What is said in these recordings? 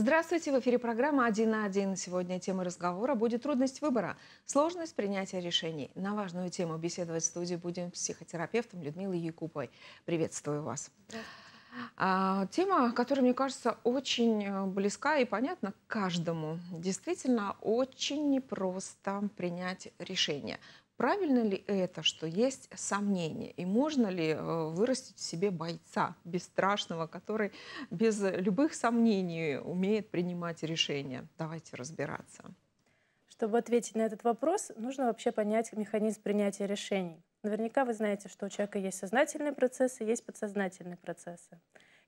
Здравствуйте, в эфире программа «Один на один». Сегодня тема разговора будет трудность выбора, сложность принятия решений. На важную тему беседовать в студии будем с психотерапевтом Людмилой Якуповой. Приветствую вас. А, тема, которая, мне кажется, очень э, близка и понятна каждому. Действительно, очень непросто принять решение – Правильно ли это, что есть сомнения? И можно ли э, вырастить в себе бойца бесстрашного, который без любых сомнений умеет принимать решения? Давайте разбираться. Чтобы ответить на этот вопрос, нужно вообще понять механизм принятия решений. Наверняка вы знаете, что у человека есть сознательные процессы, есть подсознательные процессы.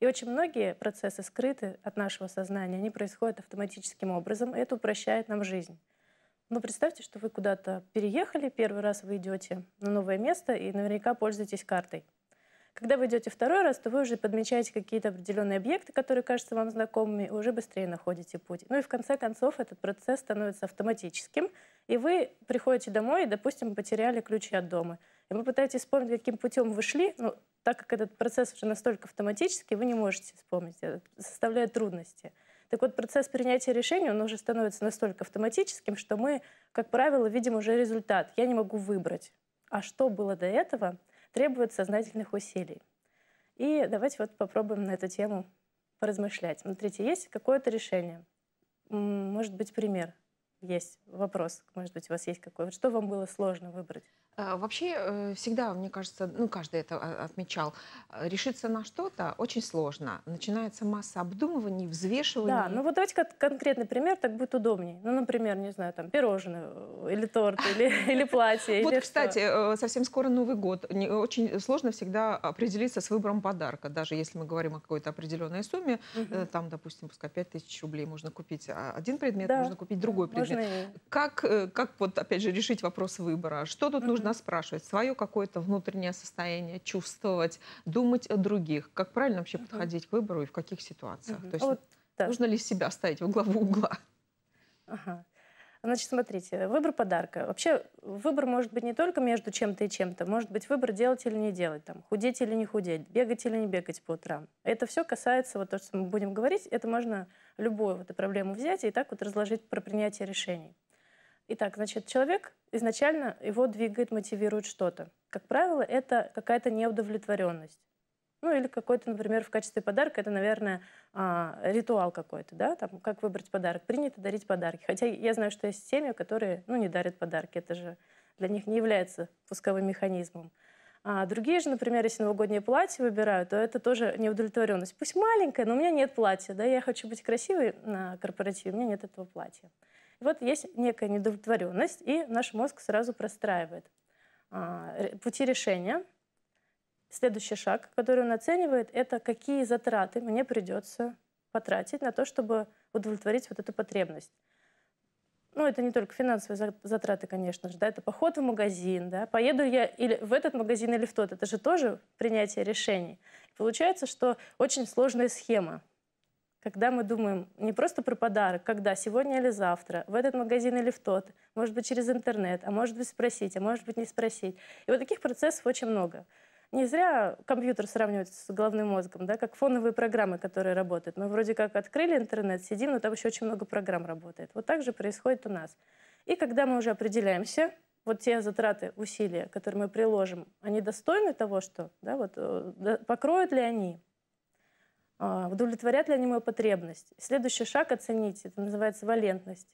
И очень многие процессы скрыты от нашего сознания, они происходят автоматическим образом, и это упрощает нам жизнь. Ну, представьте, что вы куда-то переехали, первый раз вы идете на новое место и наверняка пользуетесь картой. Когда вы идете второй раз, то вы уже подмечаете какие-то определенные объекты, которые кажутся вам знакомыми, и уже быстрее находите путь. Ну и в конце концов этот процесс становится автоматическим, и вы приходите домой и, допустим, потеряли ключи от дома. И вы пытаетесь вспомнить, каким путем вы шли, но так как этот процесс уже настолько автоматический, вы не можете вспомнить, это составляет трудности. Так вот, процесс принятия решения, он уже становится настолько автоматическим, что мы, как правило, видим уже результат. Я не могу выбрать. А что было до этого, требует сознательных усилий. И давайте вот попробуем на эту тему поразмышлять. Смотрите, есть какое-то решение. Может быть, пример есть вопрос, может быть, у вас есть какой-то. Что вам было сложно выбрать? А, вообще э, всегда, мне кажется, ну каждый это отмечал, э, решиться на что-то очень сложно. Начинается масса обдумываний, взвешиваний. Да, ну вот давайте как конкретный пример, так будет удобнее. Ну, например, не знаю, там пирожное э, или торт, или, или платье. Вот, кстати, совсем скоро Новый год. Очень сложно всегда определиться с выбором подарка, даже если мы говорим о какой-то определенной сумме. Там, допустим, пускай 5000 рублей можно купить а, один предмет, можно купить другой предмет. Как, как вот, опять же, решить вопрос выбора? Что тут нужно нужно спрашивать свое какое-то внутреннее состояние, чувствовать, думать о других, как правильно вообще угу. подходить к выбору и в каких ситуациях. Угу. То есть вот, да. нужно ли себя ставить в главу угла? Ага. Значит, смотрите, выбор подарка. Вообще выбор может быть не только между чем-то и чем-то. Может быть выбор делать или не делать, там, худеть или не худеть, бегать или не бегать по утрам. Это все касается, вот то, что мы будем говорить, это можно любую вот эту проблему взять и так вот разложить про принятие решений. Итак, значит, человек изначально его двигает, мотивирует что-то. Как правило, это какая-то неудовлетворенность. Ну или какой-то, например, в качестве подарка, это, наверное, а, ритуал какой-то, да, там, как выбрать подарок. Принято дарить подарки. Хотя я знаю, что есть семьи, которые, ну, не дарят подарки. Это же для них не является пусковым механизмом. А другие же, например, если новогоднее платье выбирают, то это тоже неудовлетворенность. Пусть маленькое, но у меня нет платья, да, я хочу быть красивой на корпоративе, у меня нет этого платья. Вот есть некая недовлетворенность, и наш мозг сразу простраивает а, пути решения. Следующий шаг, который он оценивает, это какие затраты мне придется потратить на то, чтобы удовлетворить вот эту потребность. Ну, это не только финансовые затраты, конечно же, да, это поход в магазин, да, поеду я или в этот магазин, или в тот, это же тоже принятие решений. Получается, что очень сложная схема когда мы думаем не просто про подарок, когда, сегодня или завтра, в этот магазин или в тот, может быть, через интернет, а может быть, спросить, а может быть, не спросить. И вот таких процессов очень много. Не зря компьютер сравнивают с головным мозгом, да, как фоновые программы, которые работают. Мы вроде как открыли интернет, сидим, но там еще очень много программ работает. Вот так же происходит у нас. И когда мы уже определяемся, вот те затраты, усилия, которые мы приложим, они достойны того, что, да, вот, э, покроют ли они а, удовлетворят ли они мою потребность? Следующий шаг оценить, это называется валентность.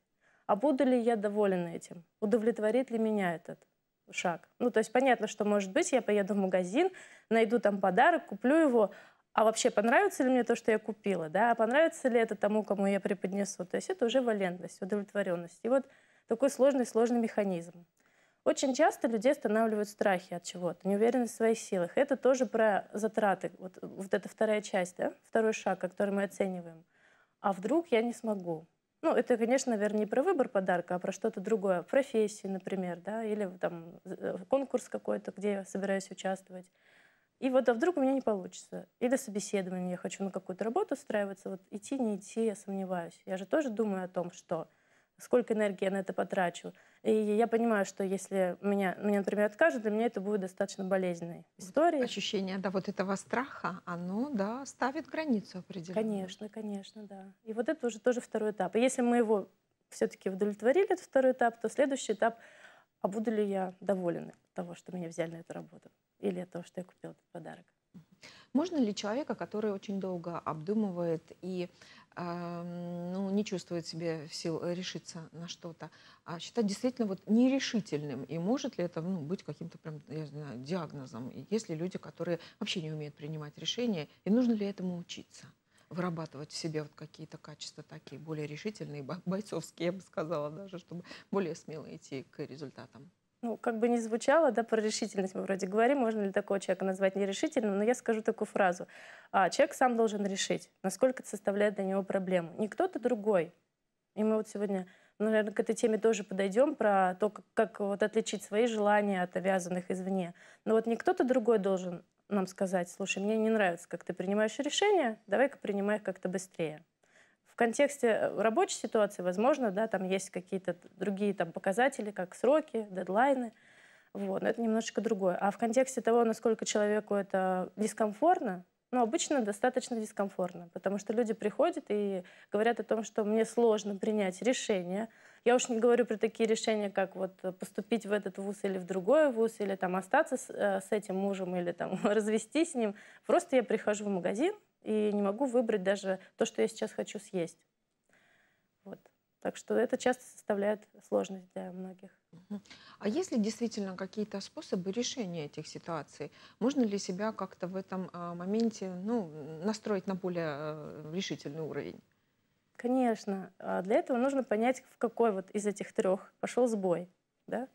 А буду ли я доволен этим? Удовлетворит ли меня этот шаг? Ну, то есть понятно, что может быть, я поеду в магазин, найду там подарок, куплю его, а вообще понравится ли мне то, что я купила, да, а понравится ли это тому, кому я преподнесу. То есть это уже валентность, удовлетворенность. И вот такой сложный-сложный механизм. Очень часто людей останавливают страхи от чего-то, неуверенность в своих силах. Это тоже про затраты. Вот, вот это вторая часть, да? второй шаг, который мы оцениваем. А вдруг я не смогу? Ну, это, конечно, наверное, не про выбор подарка, а про что-то другое. Профессию, например, да, или там конкурс какой-то, где я собираюсь участвовать. И вот, а вдруг у меня не получится? Или собеседование, я хочу на какую-то работу устраиваться, вот идти, не идти, я сомневаюсь. Я же тоже думаю о том, что сколько энергии я на это потрачу. И я понимаю, что если меня, меня например, откажут, для меня это будет достаточно болезненной историей. Ощущение, да, вот этого страха, оно, да, ставит границу определенную. Конечно, конечно, да. И вот это уже тоже второй этап. И если мы его все-таки удовлетворили, этот второй этап, то следующий этап, а буду ли я доволен того, что меня взяли на эту работу, или от того, что я купила этот подарок. Можно ли человека, который очень долго обдумывает и э, ну, не чувствует себе сил решиться на что-то, а считать действительно вот нерешительным? И может ли это ну, быть каким-то прям, я знаю, диагнозом? И есть ли люди, которые вообще не умеют принимать решения? И нужно ли этому учиться? вырабатывать в себе вот какие-то качества такие более решительные, бойцовские, я бы сказала даже, чтобы более смело идти к результатам ну, как бы не звучало, да, про решительность мы вроде говорим, можно ли такого человека назвать нерешительным, но я скажу такую фразу. А, человек сам должен решить, насколько это составляет для него проблему. Не кто-то другой. И мы вот сегодня, ну, наверное, к этой теме тоже подойдем, про то, как, как вот отличить свои желания от обязанных извне. Но вот не кто-то другой должен нам сказать, слушай, мне не нравится, как ты принимаешь решение, давай-ка принимай как-то быстрее контексте э, рабочей ситуации, возможно, да, там есть какие-то другие там показатели, как сроки, дедлайны, вот, но это немножечко другое. А в контексте того, насколько человеку это дискомфортно, ну, обычно достаточно дискомфортно, потому что люди приходят и говорят о том, что мне сложно принять решение. Я уж не говорю про такие решения, как вот поступить в этот вуз или в другой вуз, или там остаться с, э, с этим мужем, или там развестись с ним. Просто я прихожу в магазин, и не могу выбрать даже то, что я сейчас хочу съесть. Вот. Так что это часто составляет сложность для многих. А есть ли действительно какие-то способы решения этих ситуаций? Можно ли себя как-то в этом а, моменте ну, настроить на более э, решительный уровень? Конечно. А для этого нужно понять, в какой вот из этих трех пошел сбой. Да?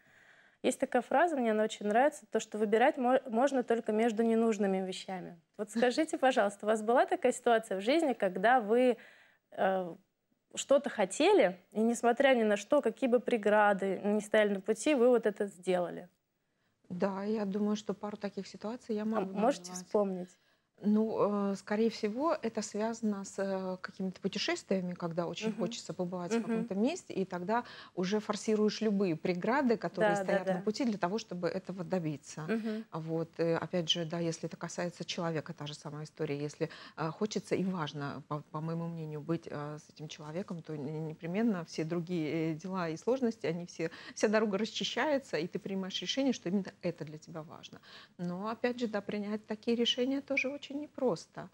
Есть такая фраза, мне она очень нравится, то, что выбирать можно только между ненужными вещами. Вот скажите, пожалуйста, у вас была такая ситуация в жизни, когда вы э, что-то хотели, и несмотря ни на что, какие бы преграды не стояли на пути, вы вот это сделали? Да, я думаю, что пару таких ситуаций я могу. А можете вспомнить? Ну, э, скорее всего, это связано с э, какими-то путешествиями, когда очень угу. хочется побывать угу. в каком-то месте, и тогда уже форсируешь любые преграды, которые да, стоят да, да. на пути для того, чтобы этого добиться. Угу. Вот, и э, опять же, да, если это касается человека, та же самая история. Если хочется и важно, по, по моему мнению, быть с этим человеком, то непременно все другие дела и сложности, они все, вся дорога расчищается, и ты принимаешь решение, что именно это для тебя важно. Но опять же, да, принять такие решения тоже очень очень непросто.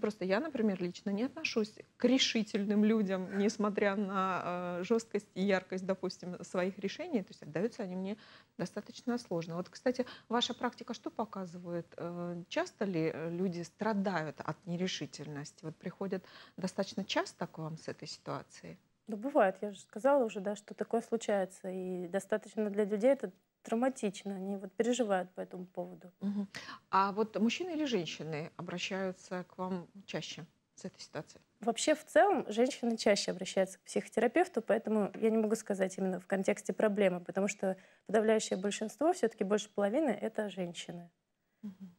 просто Я, например, лично не отношусь к решительным людям, несмотря на э, жесткость и яркость, допустим, своих решений. То есть отдаются они мне достаточно сложно. Вот, кстати, ваша практика что показывает? Э, часто ли э, люди страдают от нерешительности? Вот приходят достаточно часто к вам с этой ситуацией? Да ну, бывает, я же сказала уже, да, что такое случается. И достаточно для людей это травматично, они вот переживают по этому поводу. Угу. А вот мужчины или женщины обращаются к вам чаще с этой ситуацией? Вообще, в целом, женщины чаще обращаются к психотерапевту, поэтому я не могу сказать именно в контексте проблемы, потому что подавляющее большинство, все-таки больше половины, это женщины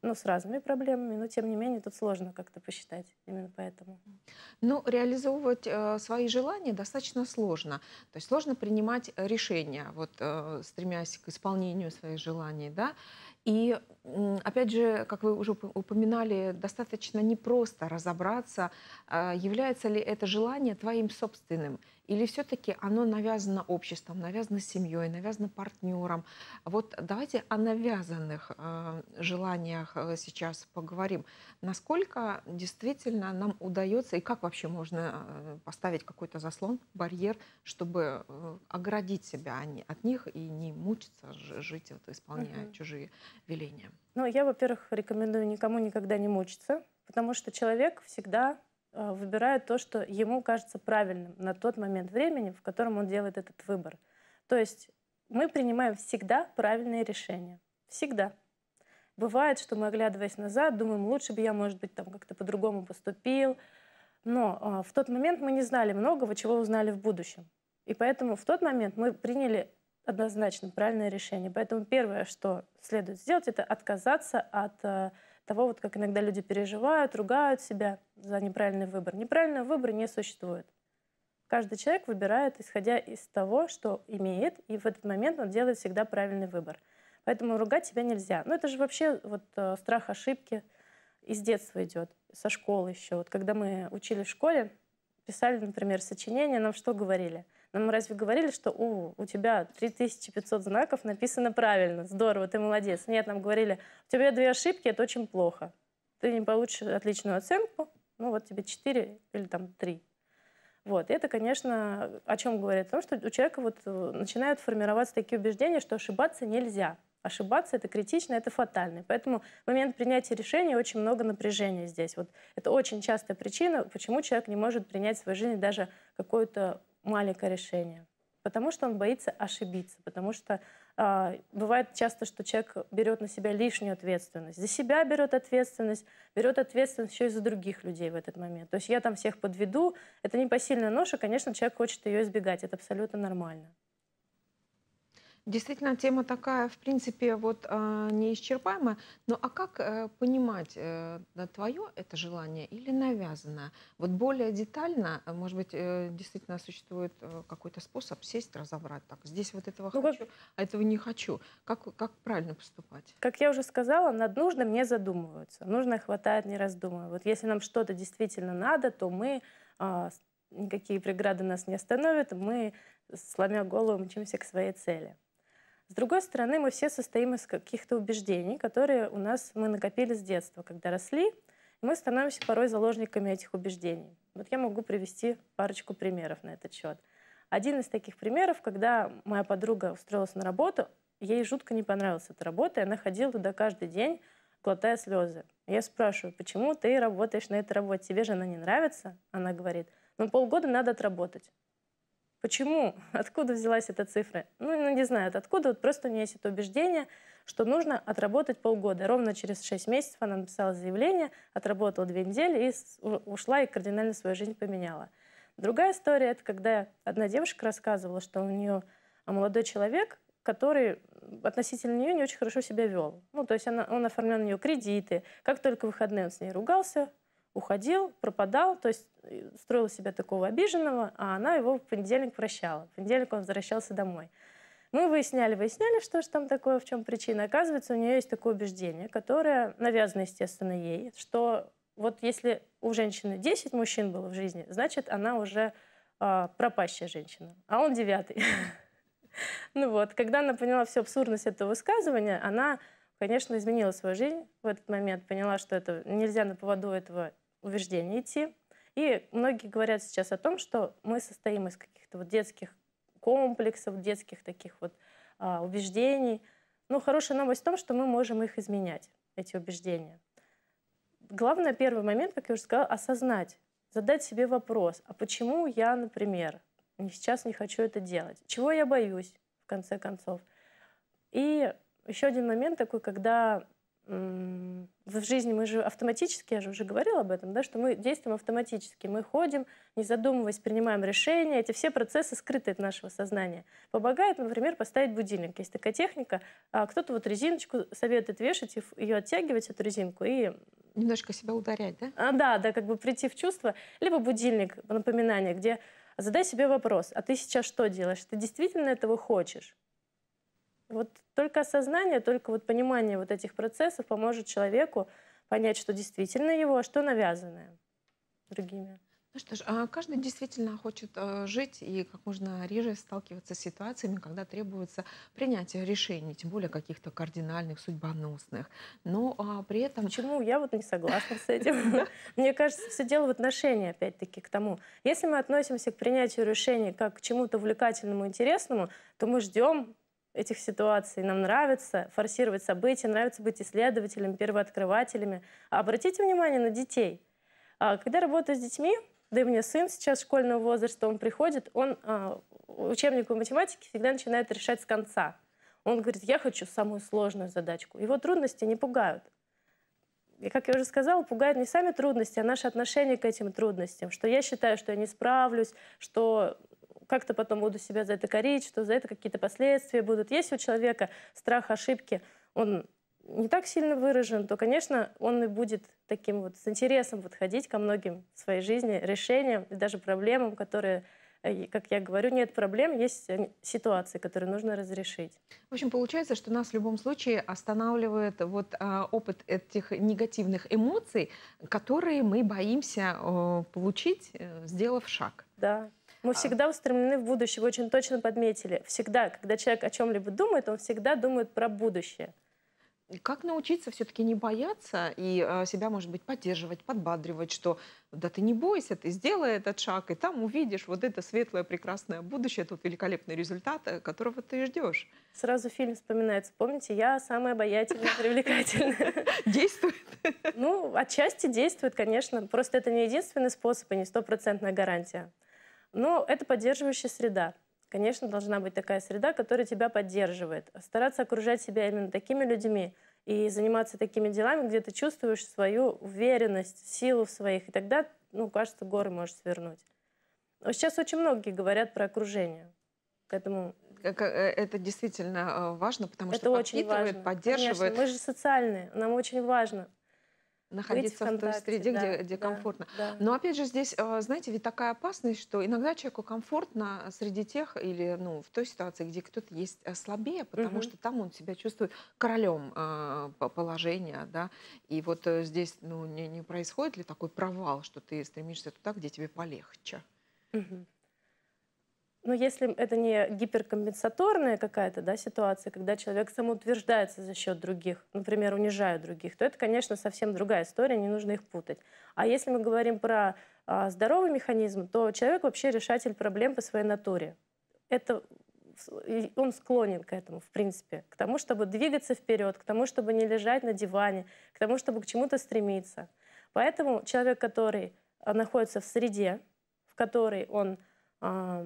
ну, с разными проблемами, но тем не менее тут сложно как-то посчитать именно поэтому. Ну, реализовывать э, свои желания достаточно сложно. То есть сложно принимать э, решения, вот э, стремясь к исполнению своих желаний, да. И опять же, как вы уже упоминали, достаточно непросто разобраться, э, является ли это желание твоим собственным или все-таки оно навязано обществом, навязано семьей, навязано партнером? Вот давайте о навязанных э, желаниях э, сейчас поговорим. Насколько действительно нам удается и как вообще можно э, поставить какой-то заслон, барьер, чтобы э, оградить себя а от них и не мучиться жить, вот, исполняя угу. чужие веления? Ну, я, во-первых, рекомендую никому никогда не мучиться, потому что человек всегда Э, выбирает то, что ему кажется правильным на тот момент времени, в котором он делает этот выбор. То есть мы принимаем всегда правильные решения. Всегда. Бывает, что мы, оглядываясь назад, думаем, лучше бы я, может быть, там как-то по-другому поступил. Но э, в тот момент мы не знали многого, чего узнали в будущем. И поэтому в тот момент мы приняли однозначно правильное решение. Поэтому первое, что следует сделать, это отказаться от э, того, вот как иногда люди переживают, ругают себя за неправильный выбор. Неправильного выбора не существует. Каждый человек выбирает, исходя из того, что имеет, и в этот момент он делает всегда правильный выбор. Поэтому ругать себя нельзя. Но ну, это же вообще вот э, страх ошибки из детства идет, со школы еще. Вот когда мы учили в школе, писали, например, сочинение, нам что говорили – нам ну, разве говорили, что у, у тебя 3500 знаков написано правильно, здорово, ты молодец. Нет, нам говорили, у тебя две ошибки, это очень плохо. Ты не получишь отличную оценку, ну вот тебе 4 или там 3. Вот, и это, конечно, о чем говорит? О том, что у человека вот э, начинают формироваться такие убеждения, что ошибаться нельзя. Ошибаться — это критично, это фатально. Поэтому в момент принятия решения очень много напряжения здесь. Вот это очень частая причина, почему человек не может принять в своей жизни даже какое то маленькое решение, потому что он боится ошибиться, потому что э, бывает часто, что человек берет на себя лишнюю ответственность, за себя берет ответственность, берет ответственность еще и за других людей в этот момент. То есть я там всех подведу, это непосильная ноша, конечно, человек хочет ее избегать, это абсолютно нормально. Действительно, тема такая, в принципе, вот а, неисчерпаемая. Но а как э, понимать, э, твое это желание или навязанное? Вот более детально, э, может быть, действительно существует какой-то способ сесть, разобрать так. Здесь вот этого ну, хочу, как... а этого не хочу. Как, как правильно поступать? Как я уже сказала, над нужным не задумываются. Нужное хватает, не раздумывая. Вот если нам что-то действительно надо, то мы а, никакие преграды нас не остановят, мы, сломя голову, мчимся к своей цели. С другой стороны, мы все состоим из каких-то убеждений, которые у нас мы накопили с детства, когда росли, мы становимся порой заложниками этих убеждений. Вот я могу привести парочку примеров на этот счет. Один из таких примеров, когда моя подруга устроилась на работу, ей жутко не понравилась эта работа, и она ходила туда каждый день, глотая слезы. Я спрашиваю, почему ты работаешь на этой работе? Тебе же она не нравится? Она говорит, ну полгода надо отработать. Почему? Откуда взялась эта цифра? Ну, ну не знаю, откуда. Вот просто у нее есть это убеждение, что нужно отработать полгода. Ровно через 6 месяцев она написала заявление, отработала 2 недели и ушла, и кардинально свою жизнь поменяла. Другая история, это когда одна девушка рассказывала, что у нее а, молодой человек, который относительно нее не очень хорошо себя вел. Ну, то есть она, он оформлял на нее кредиты. Как только выходные он с ней ругался, уходил, пропадал, то есть э, строил себя такого обиженного, а она его в понедельник прощала. В понедельник он возвращался домой. Мы выясняли, выясняли, что же там такое, в чем причина. Оказывается, у нее есть такое убеждение, которое навязано, естественно, ей, что вот если у женщины 10 мужчин было в жизни, значит, она уже э, пропащая женщина, а он девятый. Ну вот, когда она поняла всю абсурдность этого высказывания, она, конечно, изменила свою жизнь в этот момент, поняла, что это нельзя на поводу этого убеждений идти. И многие говорят сейчас о том, что мы состоим из каких-то вот детских комплексов, детских таких вот а, убеждений. Но хорошая новость в том, что мы можем их изменять, эти убеждения. Главное, первый момент, как я уже сказала, осознать, задать себе вопрос, а почему я, например, сейчас не хочу это делать? Чего я боюсь, в конце концов? И еще один момент такой, когда в жизни мы же автоматически, я же уже говорила об этом, да, что мы действуем автоматически. Мы ходим, не задумываясь, принимаем решения. Эти все процессы скрыты от нашего сознания. Помогает, например, поставить будильник. Есть такая техника. а Кто-то вот резиночку советует вешать, ее оттягивать, эту резинку, и Немножко себя ударять, да? А, да, да, как бы прийти в чувство. Либо будильник, напоминание, где задай себе вопрос, а ты сейчас что делаешь? Ты действительно этого хочешь? Вот только осознание, только вот понимание вот этих процессов поможет человеку понять, что действительно его, а что навязанное другими. Ну что ж, а каждый действительно хочет э, жить и как можно реже сталкиваться с ситуациями, когда требуется принятие решений, тем более каких-то кардинальных, судьбоносных. Но а, при этом... Почему я вот не согласна с этим? Мне кажется, все дело в отношении, опять-таки, к тому. Если мы относимся к принятию решений как к чему-то увлекательному, интересному, то мы ждем этих ситуаций. Нам нравится форсировать события, нравится быть исследователями, первооткрывателями. А обратите внимание на детей. А, когда работаю с детьми, да и меня сын сейчас школьного возраста, он приходит, он а, учебник по математике всегда начинает решать с конца. Он говорит, я хочу самую сложную задачку. Его трудности не пугают. И, как я уже сказала, пугают не сами трудности, а наше отношение к этим трудностям. Что я считаю, что я не справлюсь, что как-то потом буду себя за это корить, что за это какие-то последствия будут. Если у человека страх ошибки, он не так сильно выражен, то, конечно, он и будет таким вот с интересом подходить ко многим в своей жизни решениям и даже проблемам, которые э, как я говорю, нет проблем, есть э, ситуации, которые нужно разрешить. В общем, получается, что нас в любом случае останавливает вот а, опыт этих негативных эмоций, которые мы боимся а, получить, сделав шаг. Да. Мы всегда устремлены в будущее, вы очень точно подметили. Всегда, когда человек о чем-либо думает, он всегда думает про будущее. Как научиться все-таки не бояться и э, себя, может быть, поддерживать, подбадривать, что да ты не бойся, ты сделай этот шаг, и там увидишь вот это светлое, прекрасное будущее, тот великолепный результат, э, которого ты ждешь. Сразу фильм вспоминается. Помните, я самая обаятельная, привлекательная. Действует? Ну, отчасти действует, конечно. Просто это не единственный способ и не стопроцентная гарантия. Но ну, это поддерживающая среда. Конечно, должна быть такая среда, которая тебя поддерживает. Стараться окружать себя именно такими людьми и заниматься такими делами, где ты чувствуешь свою уверенность, силу в своих, и тогда, ну, кажется, горы можешь свернуть. Но сейчас очень многие говорят про окружение. К этому э, это действительно э, важно, потому это что очень важно. поддерживает. Конечно, мы же социальные, нам очень важно находиться в той среде, да, где, где да, комфортно. Да. Но опять же здесь, э, знаете, ведь такая опасность, что иногда человеку комфортно э, среди тех или ну, в той ситуации, где кто-то есть э, слабее, потому угу. что там он себя чувствует королем положения, да, и вот здесь ну, не, не происходит ли такой провал, что ты стремишься туда, где тебе полегче? Угу. Но ну, если это не гиперкомпенсаторная какая-то да, ситуация, когда человек самоутверждается за счет других, например, унижая других, то это, конечно, совсем другая история, не нужно их путать. А если мы говорим про а, здоровый механизм, то человек вообще решатель проблем по своей натуре. Это он склонен к этому, в принципе, к тому, чтобы двигаться вперед, к тому, чтобы не лежать на диване, к тому, чтобы к чему-то стремиться. Поэтому человек, который а, находится в среде, в которой он а,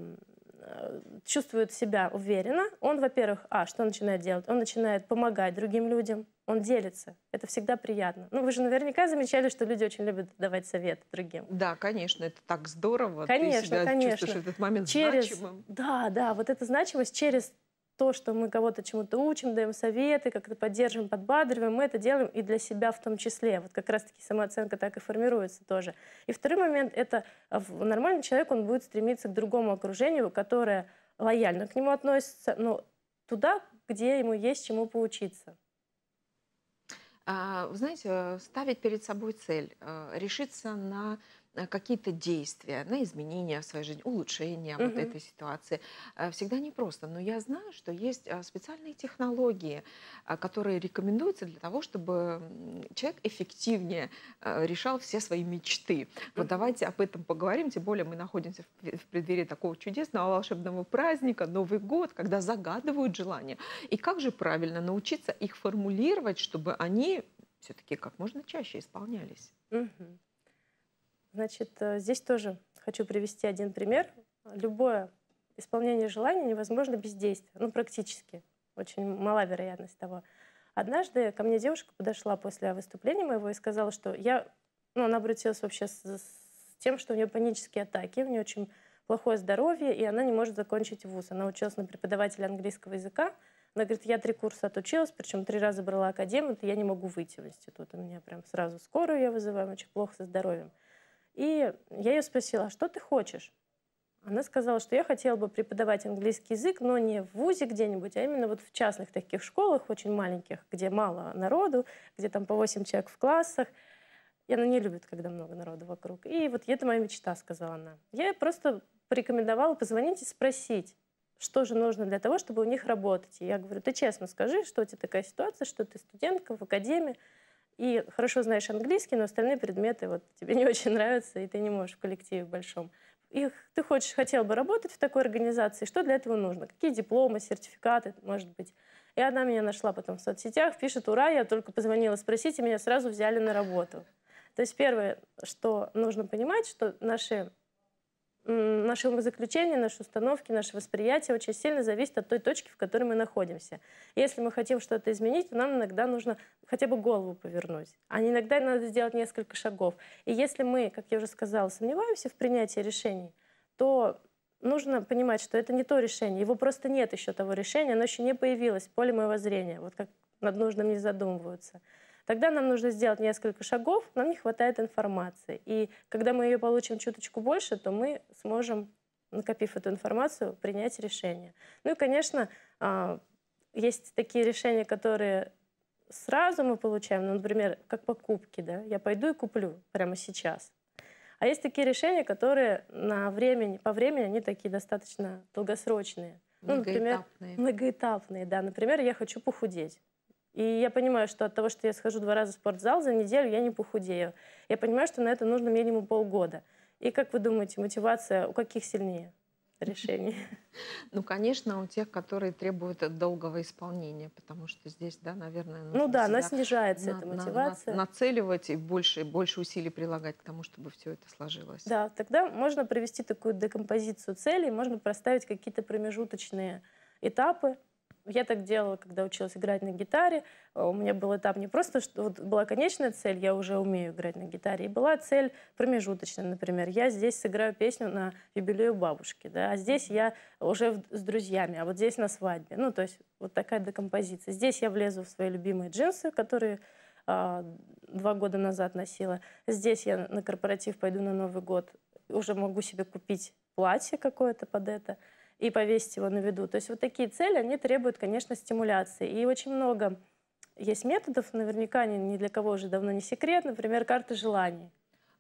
чувствует себя уверенно, он, во-первых, а, что начинает делать? Он начинает помогать другим людям, он делится. Это всегда приятно. Ну, вы же наверняка замечали, что люди очень любят давать совет другим. Да, конечно, это так здорово. Конечно, Ты себя конечно. чувствуешь этот момент через, значимым. Да, да, вот эта значимость через то, что мы кого-то чему-то учим, даем советы, как-то поддерживаем, подбадриваем, мы это делаем и для себя в том числе. Вот как раз-таки самооценка так и формируется тоже. И второй момент – это э, нормальный человек, он будет стремиться к другому окружению, которое лояльно к нему относится, но туда, где ему есть чему поучиться. А, вы знаете, э, ставить перед собой цель, э, решиться на Э, какие-то действия на изменения в своей жизни, улучшения угу. вот этой ситуации, э, всегда непросто. Но я знаю, что есть э, специальные технологии, которые рекомендуются для того, чтобы человек эффективнее решал все свои мечты. Вот давайте об этом поговорим, тем более мы находимся в преддверии такого чудесного волшебного праздника, Новый год, когда загадывают желания. И как же правильно научиться их формулировать, чтобы они все-таки как можно чаще исполнялись? Угу. Значит, э, здесь тоже хочу привести один пример. Любое исполнение желания невозможно без действия, ну, практически. Очень мала вероятность того. Однажды ко мне девушка подошла после выступления моего и сказала, что я... Ну, она обратилась вообще с, с тем, что у нее панические атаки, у нее очень плохое здоровье, и она не может закончить вуз. Она училась на преподавателя английского языка. Она говорит, я три курса отучилась, причем три раза брала академию, я не могу выйти в институт. У меня прям сразу скорую я вызываю, очень плохо со здоровьем. И я ее спросила, «А что ты хочешь? Она сказала, что я хотела бы преподавать английский язык, но не в ВУЗе где-нибудь, а именно вот в частных таких школах, очень маленьких, где мало народу, где там по 8 человек в классах. И она не любит, когда много народу вокруг. И вот это моя мечта, сказала она. Я просто порекомендовала позвонить и спросить, что же нужно для того, чтобы у них работать. И я говорю, ты честно скажи, что у тебя такая ситуация, что ты студентка в академии, и хорошо знаешь английский, но остальные предметы вот тебе не очень нравятся, и ты не можешь в коллективе большом. И ты хочешь, хотел бы работать в такой организации, что для этого нужно? Какие дипломы, сертификаты, может быть? И она меня нашла потом в соцсетях, пишет, ура, я только позвонила спросить, и меня сразу взяли на работу. То есть первое, что нужно понимать, что наши наше умозаключение, наши установки, наше восприятие очень сильно зависит от той точки, в которой мы находимся. Если мы хотим что-то изменить, то нам иногда нужно хотя бы голову повернуть. А иногда надо сделать несколько шагов. И если мы, как я уже сказала, сомневаемся в принятии решений, то нужно понимать, что это не то решение. Его просто нет еще того решения, оно еще не появилось, в поле моего зрения. Вот как над нужным не задумываются. Тогда нам нужно сделать несколько шагов, нам не хватает информации. И когда мы ее получим чуточку больше, то мы сможем, накопив эту информацию, принять решение. Ну и, конечно, а, есть такие решения, которые сразу мы получаем, ну, например, как покупки, да, я пойду и куплю прямо сейчас. А есть такие решения, которые на времени, по времени они такие достаточно долгосрочные. Ну, например, многоэтапные, да. Например, я хочу похудеть. И я понимаю, что от того, что я схожу два раза в спортзал за неделю, я не похудею. Я понимаю, что на это нужно минимум полгода. И как вы думаете, мотивация у каких сильнее? решений? Ну, конечно, у тех, которые требуют долгого исполнения, потому что здесь, да, наверное, нужно Ну да, она снижается, на, эта мотивация. На, на, нацеливать и больше, больше усилий прилагать к тому, чтобы все это сложилось. Да, тогда можно провести такую декомпозицию целей, можно проставить какие-то промежуточные этапы, я так делала, когда училась играть на гитаре. Э, у меня был этап не просто, что вот была конечная цель, я уже умею играть на гитаре, и была цель промежуточная, например. Я здесь сыграю песню на юбилею бабушки, да, а здесь я уже с друзьями, а вот здесь на свадьбе. Ну, то есть вот такая декомпозиция. Здесь я влезу в свои любимые джинсы, которые э, два года назад носила. Здесь я на корпоратив пойду на Новый год, уже могу себе купить платье какое-то под это и повесить его на виду. То есть вот такие цели, они требуют, конечно, стимуляции. И очень много есть методов, наверняка ни, ни для кого уже давно не секрет, например, карты желаний.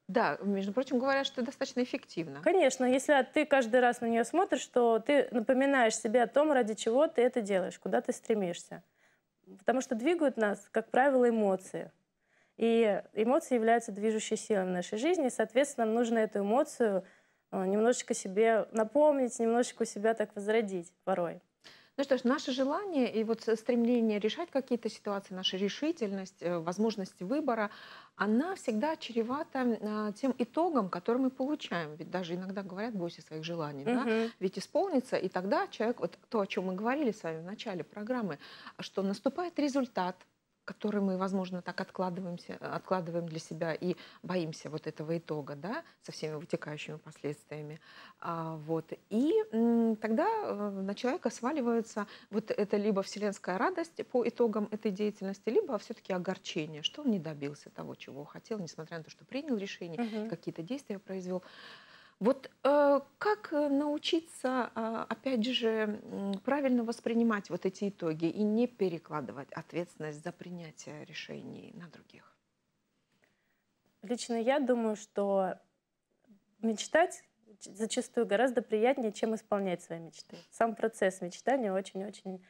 Да, между прочим, говорят, что это достаточно эффективно. Конечно, если ты каждый раз на нее смотришь, то ты напоминаешь себе о том, ради чего ты это делаешь, куда ты стремишься. Потому что двигают нас, как правило, эмоции. И эмоции являются движущей силой в нашей жизни, и, соответственно, нам нужно эту эмоцию Э, немножечко себе напомнить, немножечко себя так возродить порой. Ну что ж, наше желание и вот стремление решать какие-то ситуации, наша решительность, э, возможность выбора, она всегда чревата а, тем итогом, который мы получаем. Ведь даже иногда говорят, бойся своих желаний, угу. да? Ведь исполнится, и тогда человек, вот то, о чем мы говорили с вами в начале программы, что наступает результат, который мы, возможно, так откладываемся, откладываем для себя и боимся вот этого итога, да, со всеми вытекающими последствиями. А, вот. И м, тогда э, на человека сваливается вот это либо вселенская радость по итогам этой деятельности, либо все-таки огорчение, что он не добился того, чего хотел, несмотря на то, что принял решение, угу. какие-то действия произвел. Вот э, как э, научиться, э, опять же, правильно воспринимать вот эти итоги и не перекладывать ответственность за принятие решений на других? Лично я думаю, что мечтать зачастую гораздо приятнее, чем исполнять свои мечты. Сам процесс мечтания очень-очень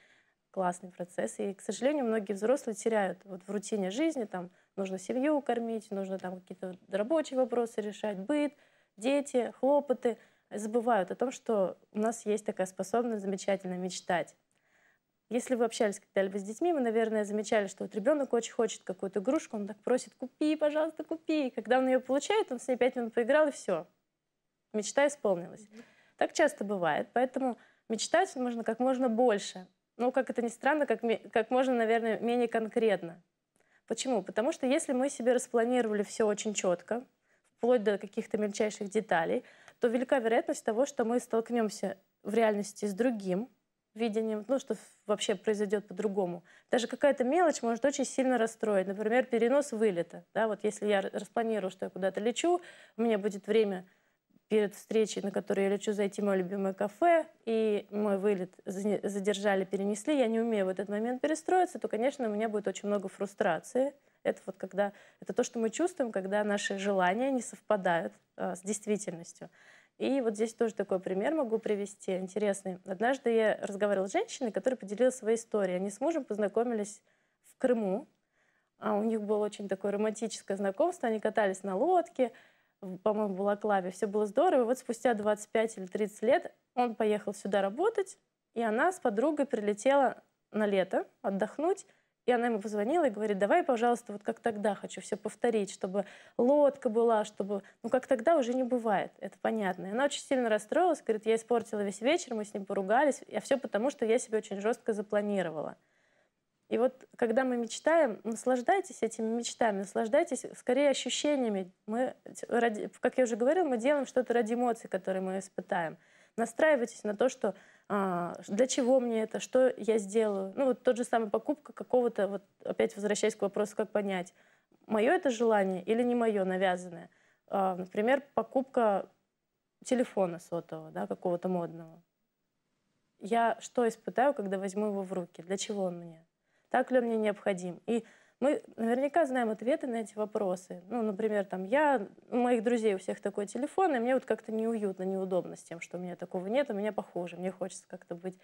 классный процесс. И, к сожалению, многие взрослые теряют вот в рутине жизни, там, нужно семью кормить, нужно там какие-то рабочие вопросы решать, быт, дети, хлопоты, забывают о том, что у нас есть такая способность замечательно мечтать. Если вы общались когда-либо с детьми, вы, наверное, замечали, что вот ребенок очень хочет какую-то игрушку, он так просит, купи, пожалуйста, купи. И когда он ее получает, он с ней пять минут поиграл, и все. Мечта исполнилась. Mm -hmm. Так часто бывает, поэтому мечтать можно как можно больше. Ну, как это ни странно, как, как можно, наверное, менее конкретно. Почему? Потому что если мы себе распланировали все очень четко, вплоть до каких-то мельчайших деталей, то велика вероятность того, что мы столкнемся в реальности с другим видением, ну, что вообще произойдет по-другому. Даже какая-то мелочь может очень сильно расстроить. Например, перенос вылета. Да, вот если я распланирую, что я куда-то лечу, у меня будет время перед встречей, на которой я лечу, зайти в мое любимое кафе, и мой вылет задержали, перенесли, я не умею в этот момент перестроиться, то, конечно, у меня будет очень много фрустрации – это вот когда, это то, что мы чувствуем, когда наши желания не совпадают э, с действительностью. И вот здесь тоже такой пример могу привести, интересный. Однажды я разговаривала с женщиной, которая поделилась своей историей. Они с мужем познакомились в Крыму. А у них было очень такое романтическое знакомство. Они катались на лодке, по-моему, в Балаклаве. Все было здорово. И вот спустя 25 или 30 лет он поехал сюда работать, и она с подругой прилетела на лето отдохнуть. И она ему позвонила и говорит, давай, пожалуйста, вот как тогда хочу все повторить, чтобы лодка была, чтобы... Ну, как тогда уже не бывает, это понятно. И она очень сильно расстроилась, говорит, я испортила весь вечер, мы с ним поругались, а все потому, что я себе очень жестко запланировала. И вот когда мы мечтаем, наслаждайтесь этими мечтами, наслаждайтесь скорее ощущениями. Мы, ради, как я уже говорила, мы делаем что-то ради эмоций, которые мы испытаем. Настраивайтесь на то, что а, для чего мне это, что я сделаю. Ну, вот тот же самый покупка какого-то, вот опять возвращаясь к вопросу, как понять, мое это желание или не мое навязанное. А, например, покупка телефона сотового, да, какого-то модного. Я что испытаю, когда возьму его в руки? Для чего он мне? Так ли он мне необходим? И мы наверняка знаем ответы на эти вопросы. Ну, например, там, я, у моих друзей у всех такой телефон, и мне вот как-то неуютно, неудобно с тем, что у меня такого нет, у меня похоже, мне хочется как-то быть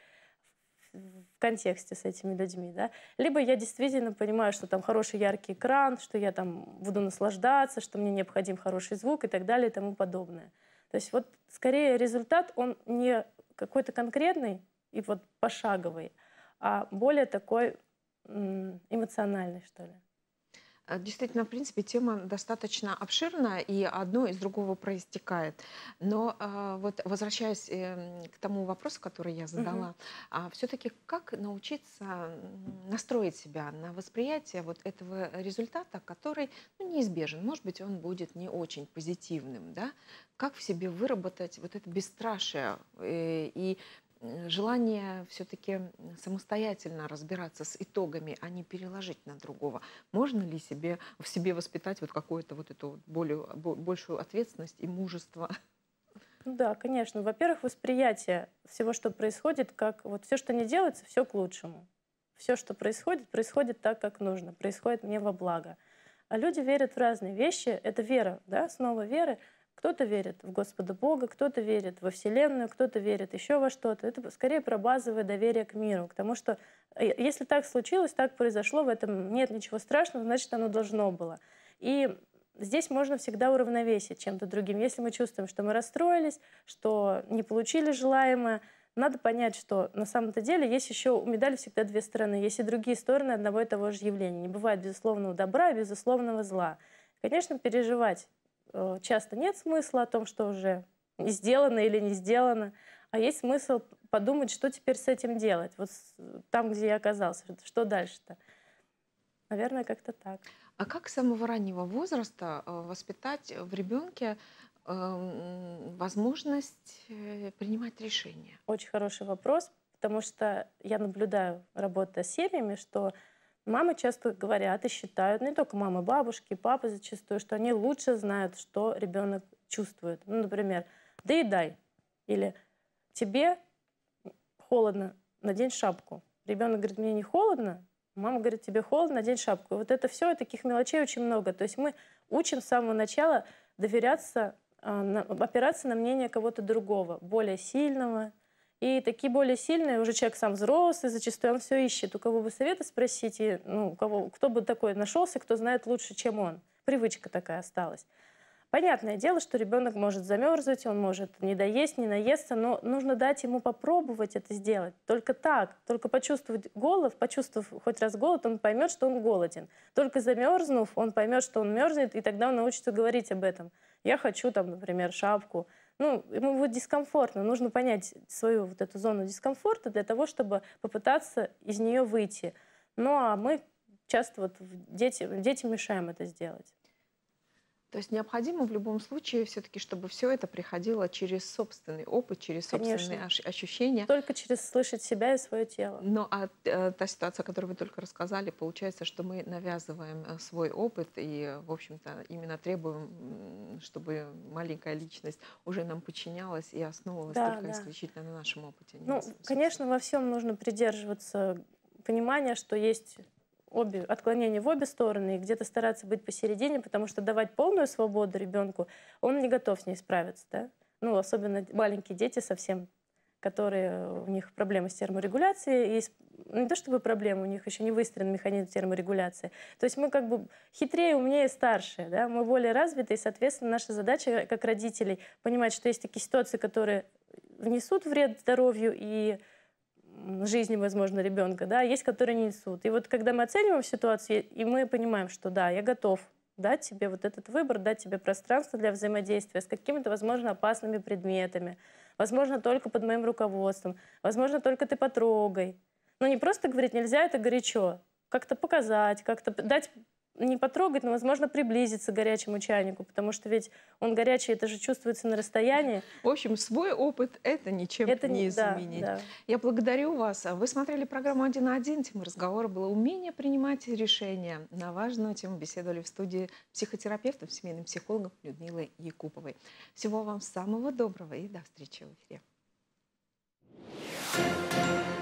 в контексте с этими людьми, да. Либо я действительно понимаю, что там хороший яркий экран, что я там буду наслаждаться, что мне необходим хороший звук и так далее и тому подобное. То есть вот скорее результат, он не какой-то конкретный и вот пошаговый, а более такой эмоциональной, что ли. Э, действительно, в принципе, тема достаточно обширна, и одно из другого проистекает. Но э, вот возвращаясь эм, к тому вопросу, который я задала, угу. А все-таки как научиться настроить себя на восприятие вот этого результата, который ну, неизбежен, может быть, он будет не очень позитивным, да? Как в себе выработать вот это бесстрашие э, и, и желание все-таки самостоятельно разбираться с итогами, а не переложить на другого. Можно ли себе, в себе воспитать вот какую-то вот эту более, большую ответственность и мужество? Да, конечно. Во-первых, восприятие всего, что происходит, как вот все, что не делается, все к лучшему. Все, что происходит, происходит так, как нужно, происходит мне во благо. А люди верят в разные вещи. Это вера, да, снова веры — кто-то верит в Господа Бога, кто-то верит во Вселенную, кто-то верит еще во что-то. Это скорее про базовое доверие к миру, к тому, что э, если так случилось, так произошло, в этом нет ничего страшного, значит, оно должно было. И здесь можно всегда уравновесить чем-то другим. Если мы чувствуем, что мы расстроились, что не получили желаемое, надо понять, что на самом-то деле есть еще у медали всегда две стороны, есть и другие стороны одного и того же явления. Не бывает безусловного добра и безусловного зла. Конечно, переживать Э, часто нет смысла о том, что уже сделано или не сделано, а есть смысл подумать, что теперь с этим делать, вот э, там, где я оказался, что дальше-то. Наверное, как-то так. А как с самого раннего возраста э, воспитать в ребенке эм, возможность принимать решения? Очень хороший вопрос, потому что я наблюдаю, работая с семьями, что Мамы часто говорят и считают, не только мамы, бабушки, папы зачастую, что они лучше знают, что ребенок чувствует. Ну, например, да и дай Или тебе холодно, надень шапку. Ребенок говорит, мне не холодно. Мама говорит, тебе холодно, надень шапку. И вот это все, таких мелочей очень много. То есть мы учим с самого начала доверяться, а, опираться на мнение кого-то другого, более сильного, и такие более сильные, уже человек сам взрослый, зачастую он все ищет. У кого бы советы спросить, и, ну, у кого, кто бы такой нашелся, кто знает лучше, чем он. Привычка такая осталась. Понятное дело, что ребенок может замерзнуть, он может не доесть, не наесться, но нужно дать ему попробовать это сделать. Только так, только почувствовать голод, почувствовав хоть раз голод, он поймет, что он голоден. Только замерзнув, он поймет, что он мерзнет, и тогда он научится говорить об этом. Я хочу, там, например, шапку, ну, ему вот дискомфортно. Нужно понять свою вот эту зону дискомфорта для того, чтобы попытаться из нее выйти. Ну, а мы часто вот дети, дети мешаем это сделать. То есть необходимо в любом случае все-таки, чтобы все это приходило через собственный опыт, через Конечно. собственные ощущения. Только через слышать себя и свое тело. Ну, а, а та ситуация, о которой вы только рассказали, получается, что мы навязываем э, свой опыт и, в общем-то, именно требуем, чтобы маленькая личность уже нам подчинялась и основывалась да, только да. исключительно на нашем опыте. А ну, конечно, во всем нужно придерживаться понимания, что есть обе, отклонения в обе стороны, и где-то стараться быть посередине, потому что давать полную свободу ребенку, он не готов с ней справиться, да? Ну, особенно маленькие дети совсем, которые, э, у них проблемы с терморегуляцией, и ну, не то чтобы проблемы, у них еще не выстроен механизм терморегуляции. То есть мы как бы хитрее, умнее, старше, да? мы более развиты, и, соответственно, наша задача э, как родителей понимать, что есть такие ситуации, которые внесут вред здоровью и жизни, возможно, ребенка, да, есть, которые не несут. И вот когда мы оцениваем ситуацию, и мы понимаем, что да, я готов дать тебе вот этот выбор, дать тебе пространство для взаимодействия с какими-то, возможно, опасными предметами, возможно, только под моим руководством, возможно, только ты потрогай. Но не просто говорить «нельзя, это горячо», как-то показать, как-то дать не потрогать, но, возможно, приблизиться к горячему чайнику, потому что ведь он горячий, это же чувствуется на расстоянии. В общем, свой опыт это ничем это не, не изменить. Да, да. Я благодарю вас. А вы смотрели программу «Один на один». Тема разговора была «Умение принимать решения». На важную тему беседовали в студии психотерапевтов, семейным психологом Людмилы Якуповой. Всего вам самого доброго и до встречи в эфире.